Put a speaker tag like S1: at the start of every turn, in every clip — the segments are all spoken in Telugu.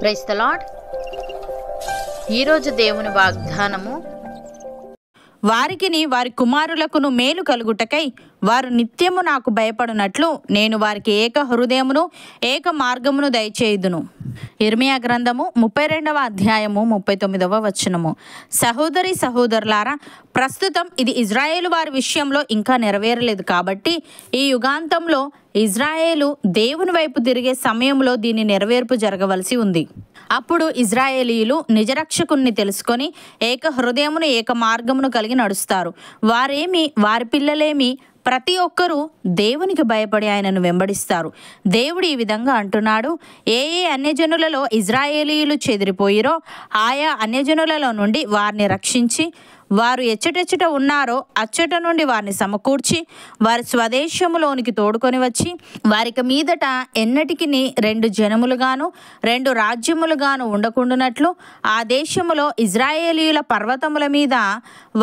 S1: ప్రైస్తలాడ్ ఈరోజు దేవుని వాగ్దానము వారికిని వారి కుమారులకును మేలు కలుగుటకై వారు నిత్యము నాకు భయపడినట్లు నేను వారికి ఏక హృదయమును ఏక మార్గమును దయచేయుదును ఇర్మియా గ్రంథము ముప్పై రెండవ అధ్యాయము ముప్పై తొమ్మిదవ వచనము సహోదరి సహోదరులారా ప్రస్తుతం ఇది ఇజ్రాయేల్ వారి విషయంలో ఇంకా నెరవేరలేదు కాబట్టి ఈ యుగాంతంలో ఇజ్రాయేలు దేవుని వైపు తిరిగే సమయంలో దీని నెరవేర్పు జరగవలసి ఉంది అప్పుడు ఇజ్రాయేలీలు నిజరక్షకుణ్ణి తెలుసుకొని ఏక హృదయమును ఏక మార్గమును కలిగి నడుస్తారు వారేమి వారి పిల్లలేమి ప్రతి ఒక్కరూ దేవునికి భయపడి ఆయనను వెంబడిస్తారు దేవుడు ఈ విధంగా అంటున్నాడు ఏ ఏ అన్యజనులలో ఇజ్రాయేలీయులు చెదిరిపోయిరో ఆయా అన్యజనులలో నుండి వారిని రక్షించి వారు ఎచ్చటెచ్చట ఉన్నారో అచ్చట నుండి వారిని సమకూర్చి వారి స్వదేశములోనికి తోడుకొని వచ్చి వారికి మీదట ఎన్నటికి రెండు జనములుగాను రెండు రాజ్యములుగాను ఉండకుండునట్లు ఆ దేశములో ఇజ్రాయేలీల పర్వతముల మీద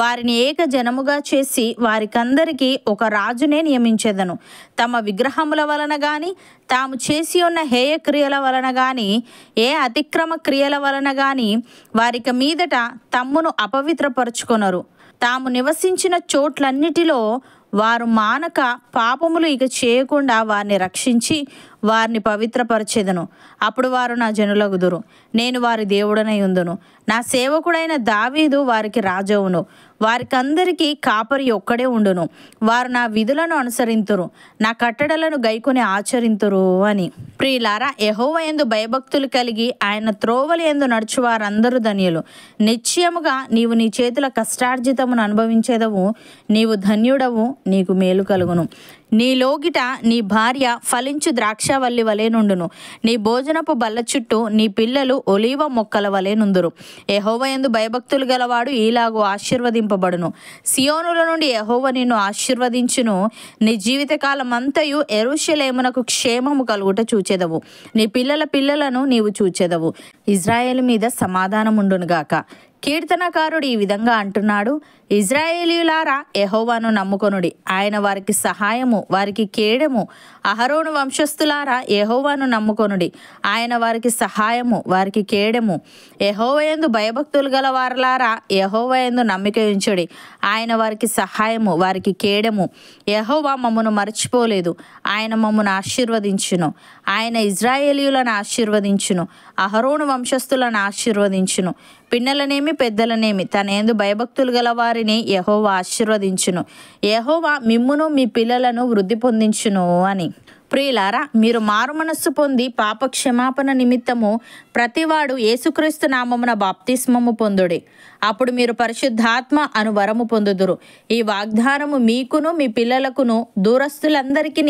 S1: వారిని ఏక జనముగా చేసి వారికందరికీ ఒక రాజునే నియమించేదను తమ విగ్రహముల వలన కానీ తాము చేసి ఉన్న హేయ క్రియల వలన కానీ ఏ అతిక్రమ క్రియల వలన కానీ వారికి మీదట తమ్మును అపవిత్రపరచుకొని చేసుకొనరు తాము నివసించిన చోట్లన్నిటిలో వారు మానక పాపములు ఇక చేయకుండా వారిని రక్షించి వారిని పవిత్రపరచేదను అప్పుడు వారు నా జనులగుదురు నేను వారి దేవుడనై ఉందును నా సేవకుడైన దావీదు వారికి రాజవును వారికందరికీ కాపరి ఒక్కడే ఉండును వారు నా విధులను అనుసరింతురు నా కట్టడలను గైకొని ఆచరింతురు అని ప్రియులారా యహోవ ఎందు భయభక్తులు కలిగి ఆయన త్రోవలు ఎందు నడుచువారందరూ ధన్యులు నిశ్చయముగా నీవు నీ చేతుల కష్టార్జితమును అనుభవించేదవు నీవు ధన్యుడవు నీకు మేలు కలుగును నీ లోగిట నీ భార్య ఫలించు ద్రాక్షవల్లి వలెనుండును నీ భోజనపు బల్ల చుట్టూ నీ పిల్లలు ఒలీవ మొక్కల వలెనుందురు యహోవ ఎందు భయభక్తులు గలవాడు ఈలాగు ఆశీర్వదింపు ఆశీర్వదింపబడును సియోనుల నుండి యహోవ నిన్ను ఆశీర్వదించును నీ జీవితకాలం అంతయు ఎరుషలేమునకు క్షేమము కలుగుట చూచెదవు నీ పిల్లల పిల్లలను నీవు చూచెదవు ఇజ్రాయేల్ మీద సమాధానం ఉండునుగాక కీర్తనకారుడు ఈ విధంగా అంటున్నాడు ఇజ్రాయేలీలారా ఎహోవాను నమ్ముకొనుడి ఆయన వారికి సహాయము వారికి కేడము అహరోను వంశస్థులారా ఎహోవాను నమ్ముకొనుడి ఆయన వారికి సహాయము వారికి కేడము ఎహోవయందు భయభక్తులు గల వారలారా ఎహోవయందు నమ్మిక ఉంచుడి ఆయన వారికి సహాయము వారికి కేడము ఎహోవా మమ్మను మర్చిపోలేదు ఆయన మమ్మను ఆశీర్వదించును ఆయన ఇజ్రాయేలీలను ఆశీర్వదించును అహరోను వంశస్థులను ఆశీర్వదించును పిన్నలనేమి చిన్ననేమి పెద్దలనేమి తనేందు భయభక్తులు గల వారిని యహోవా ఆశీర్వదించును యహోవా మిమ్మును మీ పిల్లలను వృద్ధి పొందించును అని ప్రియులారా మీరు మారు మనస్సు పొంది పాప క్షమాపణ నిమిత్తము ప్రతివాడు యేసుక్రీస్తు నామమున బాప్తిస్మము పొందుడి అప్పుడు మీరు పరిశుద్ధాత్మ అను వరము పొందుదురు ఈ వాగ్దానము మీకును మీ పిల్లలకును దూరస్తులందరికీ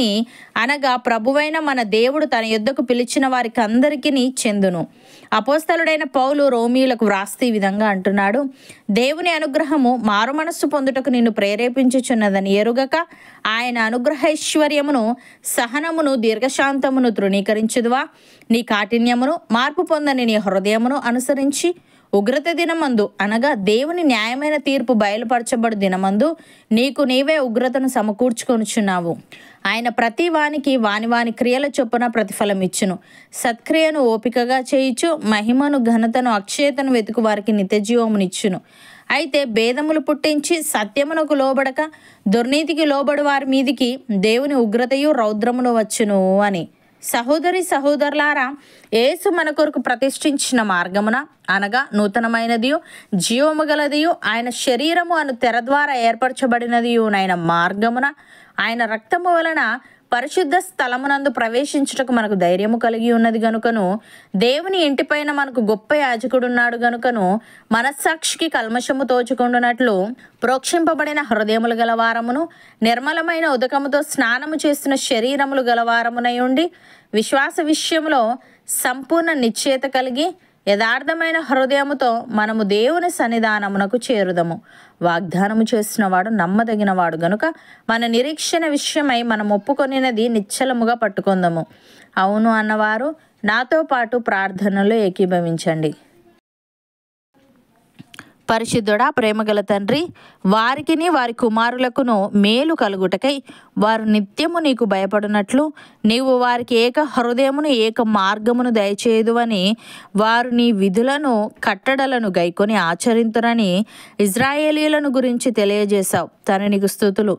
S1: అనగా ప్రభువైన మన దేవుడు తన యుద్ధకు పిలిచిన వారికి అందరికీ చెందును అపోస్తలుడైన పౌలు రోమీలకు వ్రాస్తే ఈ విధంగా అంటున్నాడు దేవుని అనుగ్రహము మారు మనస్సు పొందుటకు నిన్ను ప్రేరేపించుచున్నదని ఎరుగక ఆయన అనుగ్రహైశ్వర్యమును సహనమును దీర్ఘశాంతమును తృణీకరించుదువా నీ కాఠిన్యమును మార్పు పొందని నీ హృదయమును అనుసరించి ఉగ్రత దినమందు అనగా దేవుని న్యాయమైన తీర్పు బయలుపరచబడు దినమందు నీకు నీవే ఉగ్రతను సమకూర్చుకొనుచున్నావు ఆయన ప్రతి వానికి వాని వాని క్రియల చొప్పున ప్రతిఫలం ఇచ్చును సత్క్రియను ఓపికగా చేయించు మహిమను ఘనతను అక్షయతను వెతుకు వారికి నిత్యజీవమునిచ్చును అయితే భేదములు పుట్టించి సత్యమునకు లోబడక దుర్నీతికి లోబడి వారి మీదికి దేవుని ఉగ్రతయు రౌద్రమును వచ్చును అని సహోదరి సహోదరులారా ఏసు మన కొరకు ప్రతిష్ఠించిన మార్గమున అనగా నూతనమైనదియు జీవము గలదియు ఆయన శరీరము అను తెర ద్వారా ఏర్పరచబడినదియునైన మార్గమున ఆయన రక్తము వలన పరిశుద్ధ స్థలమునందు ప్రవేశించుటకు మనకు ధైర్యము కలిగి ఉన్నది గనుకను దేవుని ఇంటిపైన మనకు గొప్ప యాజకుడున్నాడు గనుకను మనస్సాక్షికి కల్మషము తోచుకుండునట్లు ప్రోక్షింపబడిన హృదయములు గలవారమును నిర్మలమైన ఉదకముతో స్నానము చేసిన శరీరములు గలవారమునై ఉండి విశ్వాస విషయంలో సంపూర్ణ నిశ్చేత కలిగి యథార్థమైన హృదయముతో మనము దేవుని సన్నిధానమునకు చేరుదము వాగ్దానము చేసినవాడు నమ్మదగినవాడు గనుక మన నిరీక్షణ విషయమై మనం ఒప్పుకొనినది నిశ్చలముగా పట్టుకుందము అవును అన్నవారు నాతో పాటు ప్రార్థనలు ఏకీభవించండి పరిశుద్ధుడా ప్రేమగల తండ్రి వారికిని వారి కుమారులకును మేలు కలుగుటకై వారు నిత్యము నీకు భయపడినట్లు నీవు వారికి ఏక హృదయమును ఏక మార్గమును దయచేయదు అని వారు నీ విధులను కట్టడలను గైకొని ఆచరింతురని ఇజ్రాయేలీలను గురించి తెలియజేశావు తన నీకు స్థుతులు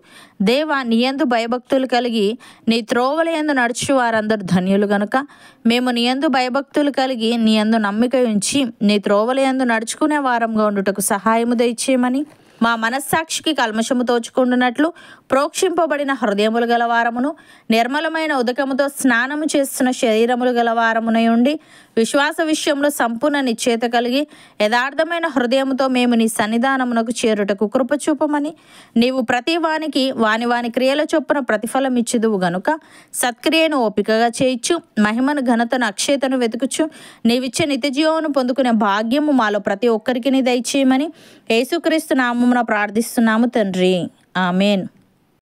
S1: దేవా నీయందు భయభక్తులు కలిగి నీ త్రోవల ఎందు నడుచు వారందరూ ధన్యులు గనుక మేము నీయందు భయభక్తులు కలిగి నీయందు నమ్మిక ఉంచి నీ త్రోవల ఎందు నడుచుకునే వారంగా ఉండుటకు మాకు సహాయము దయచేయమని మా మనస్సాక్షికి కల్మషము తోచుకుంటున్నట్లు ప్రోక్షింపబడిన హృదయములు గలవారమును నిర్మలమైన ఉదకముతో స్నానము చేస్తున్న శరీరములు గలవారమునై ఉండి విశ్వాస విషయంలో సంపూర్ణ నిశ్చేత కలిగి యథార్థమైన హృదయంతో మేము నీ సన్నిధానమునకు చేరుటకు కృపచూపమని నీవు ప్రతి వానికి వాని వాని క్రియల చొప్పున ప్రతిఫలం ఇచ్చుదువు గనుక సత్క్రియను ఓపికగా చేయొచ్చు మహిమను ఘనతను అక్షయతను వెతుకుచు నీవిచ్చే జీవమును పొందుకునే భాగ్యము మాలో ప్రతి ఒక్కరికి దయచేయమని యేసుక్రీస్తు నామమున ప్రార్థిస్తున్నాము తండ్రి ఆమెన్